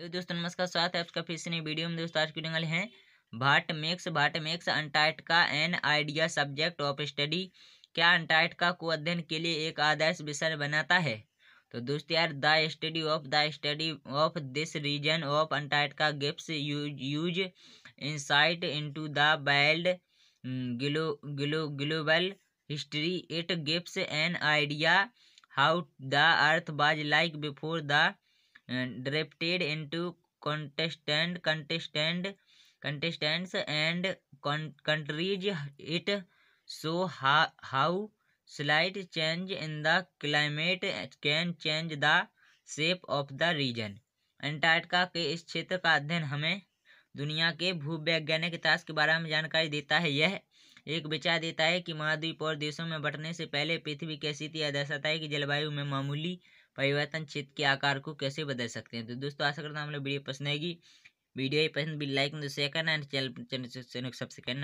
तो दोस्तों नमस्कार स्वागत है आपका फिर से नई वीडियो में दोस्तों आज की वाले है what makes what makes Antarctica an idea subject of study क्या अंटार्कटिका को अध्ययन के लिए एक आदर्श विषय बनाता है तो दोस्तों यार the study of the study of this region of Antarctica gives us insight into the world global history it gives an idea how the earth was like before the drifted into continents continents and countries it so how slight change in the climate can change the shape of the region Antarctica के इस क्षेत्र का अध्ययन हमें दुनिया के भूवैज्ञानिक इतिहास के बारे में जानकारी देता है यह एक विचार देता है कि महाद्वीप और देशों में बंटने से पहले पृथ्वी कैसी थी यह दर्शाता है कि जलवायु में मामूली परिवर्तन क्षेत्र के आकार को कैसे बदल सकते हैं तो दोस्तों आशा करता हूँ हम लोग वीडियो पसंद आएगी वीडियो पसंद भी लाइक शेयर करना एंड चैनल सब्सक्राइब